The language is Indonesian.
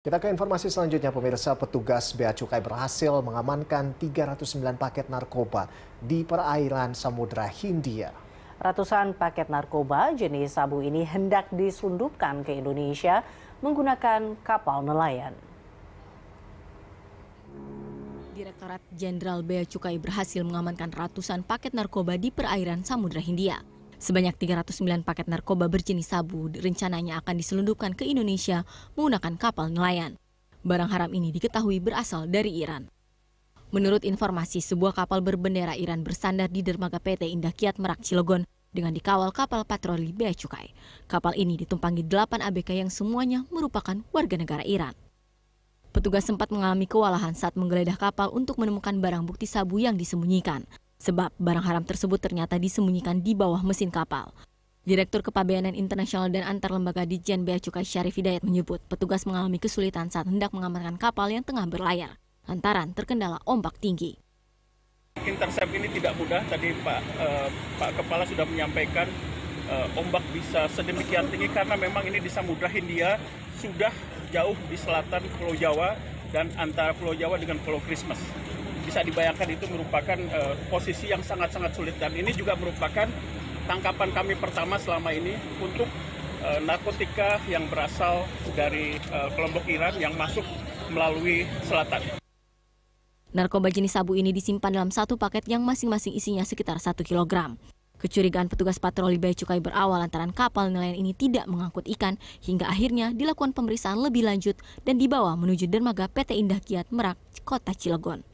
Kita ke informasi selanjutnya, pemirsa petugas Bea Cukai berhasil mengamankan 309 paket narkoba di perairan Samudra Hindia. Ratusan paket narkoba jenis sabu ini hendak disundupkan ke Indonesia menggunakan kapal nelayan. Direktorat Jenderal Bea Cukai berhasil mengamankan ratusan paket narkoba di perairan Samudra Hindia. Sebanyak 309 paket narkoba berjenis sabu rencananya akan diselundupkan ke Indonesia menggunakan kapal nelayan. Barang haram ini diketahui berasal dari Iran. Menurut informasi, sebuah kapal berbendera Iran bersandar di dermaga PT Indah Kiat Merak Cilegon dengan dikawal kapal patroli Bea Cukai. Kapal ini ditumpangi 8 ABK yang semuanya merupakan warga negara Iran. Petugas sempat mengalami kewalahan saat menggeledah kapal untuk menemukan barang bukti sabu yang disembunyikan sebab barang haram tersebut ternyata disembunyikan di bawah mesin kapal. Direktur Kepabeanan Internasional dan Antar Lembaga di Bea Cukai Syarif Hidayat menyebut petugas mengalami kesulitan saat hendak mengamankan kapal yang tengah berlayar lantaran terkendala ombak tinggi. Intercept ini tidak mudah. Tadi Pak eh, Pak Kepala sudah menyampaikan eh, ombak bisa sedemikian tinggi karena memang ini di Samudra Hindia sudah jauh di selatan Pulau Jawa dan antara Pulau Jawa dengan Pulau Christmas bisa dibayangkan itu merupakan uh, posisi yang sangat-sangat sulit dan ini juga merupakan tangkapan kami pertama selama ini untuk uh, narkotika yang berasal dari uh, kelompok Iran yang masuk melalui selatan. Narkoba jenis sabu ini disimpan dalam satu paket yang masing-masing isinya sekitar 1 kilogram. Kecurigaan petugas patroli bea cukai berawal lantaran kapal nelayan ini tidak mengangkut ikan hingga akhirnya dilakukan pemeriksaan lebih lanjut dan dibawa menuju dermaga PT Indah Kiat Merak, Kota Cilegon.